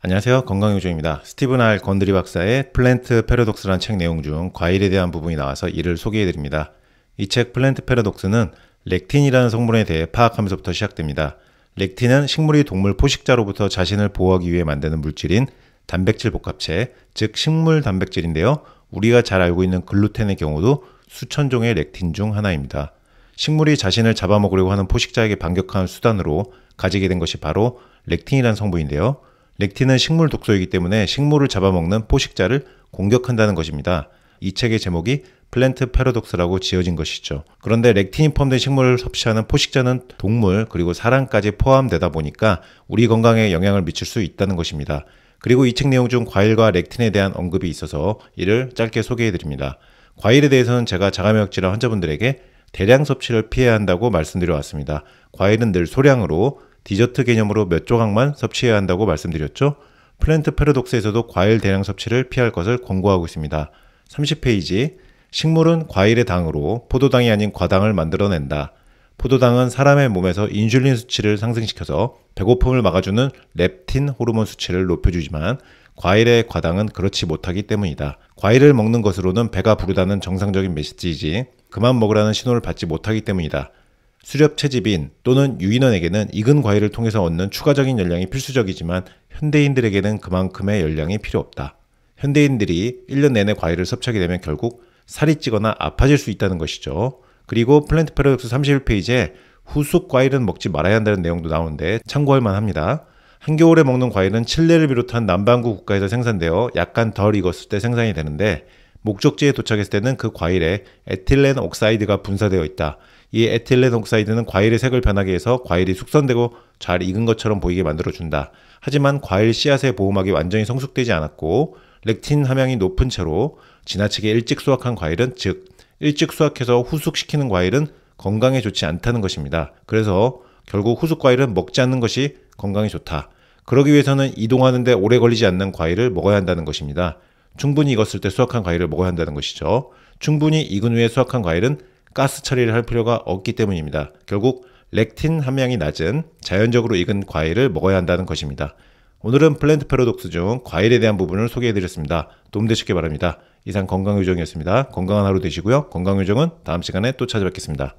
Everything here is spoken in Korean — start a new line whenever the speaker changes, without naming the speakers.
안녕하세요. 건강요정입니다. 스티븐 알 건드리 박사의 플랜트 패러독스라는 책 내용 중 과일에 대한 부분이 나와서 이를 소개해드립니다. 이 책 플랜트 패러독스는 렉틴이라는 성분에 대해 파악하면서부터 시작됩니다. 렉틴은 식물이 동물 포식자로부터 자신을 보호하기 위해 만드는 물질인 단백질 복합체, 즉 식물 단백질인데요. 우리가 잘 알고 있는 글루텐의 경우도 수천 종의 렉틴 중 하나입니다. 식물이 자신을 잡아먹으려고 하는 포식자에게 반격하는 수단으로 가지게 된 것이 바로 렉틴이라는 성분인데요. 렉틴은 식물 독소이기 때문에 식물을 잡아먹는 포식자를 공격한다는 것입니다. 이 책의 제목이 플랜트 패러독스라고 지어진 것이죠. 그런데 렉틴이 포함된 식물을 섭취하는 포식자는 동물 그리고 사람까지 포함되다 보니까 우리 건강에 영향을 미칠 수 있다는 것입니다. 그리고 이 책 내용 중 과일과 렉틴에 대한 언급이 있어서 이를 짧게 소개해 드립니다. 과일에 대해서는 제가 자가면역 질환 환자분들에게 대량 섭취를 피해야 한다고 말씀드려 왔습니다. 과일은 늘 소량으로 디저트 개념으로 몇 조각만 섭취해야 한다고 말씀드렸죠. 플랜트 패러독스에서도 과일 대량 섭취를 피할 것을 권고하고 있습니다. 30페이지 식물은 과일의 당으로 포도당이 아닌 과당을 만들어낸다. 포도당은 사람의 몸에서 인슐린 수치를 상승시켜서 배고픔을 막아주는 렙틴 호르몬 수치를 높여주지만 과일의 과당은 그렇지 못하기 때문이다. 과일을 먹는 것으로는 배가 부르다는 정상적인 메시지이지 그만 먹으라는 신호를 받지 못하기 때문이다. 수렵 채집인 또는 유인원에게는 익은 과일을 통해서 얻는 추가적인 열량이 필수적이지만 현대인들에게는 그만큼의 열량이 필요 없다. 현대인들이 1년 내내 과일을 섭취하게 되면 결국 살이 찌거나 아파질 수 있다는 것이죠. 그리고 플랜트 패러독스 31페이지에 후숙 과일은 먹지 말아야 한다는 내용도 나오는데 참고할 만합니다. 한겨울에 먹는 과일은 칠레를 비롯한 남반구 국가에서 생산되어 약간 덜 익었을 때 생산이 되는데 목적지에 도착했을 때는 그 과일에 에틸렌 옥사이드가 분사되어 있다. 이에틸레독사이드는 과일의 색을 변하게 해서 과일이 숙성되고 잘 익은 것처럼 보이게 만들어준다. 하지만 과일 씨앗의 보호막이 완전히 성숙되지 않았고 렉틴 함량이 높은 채로 지나치게 일찍 수확한 과일은 즉 일찍 수확해서 후숙시키는 과일은 건강에 좋지 않다는 것입니다. 그래서 결국 후숙 과일은 먹지 않는 것이 건강에 좋다. 그러기 위해서는 이동하는데 오래 걸리지 않는 과일을 먹어야 한다는 것입니다. 충분히 익었을 때 수확한 과일을 먹어야 한다는 것이죠. 충분히 익은 후에 수확한 과일은 가스 처리를 할 필요가 없기 때문입니다. 결국 렉틴 함량이 낮은 자연적으로 익은 과일을 먹어야 한다는 것입니다. 오늘은 플랜트 패러독스 중 과일에 대한 부분을 소개해드렸습니다. 도움되셨길 바랍니다. 이상 건강요정이었습니다. 건강한 하루 되시고요. 건강요정은 다음 시간에 또 찾아뵙겠습니다.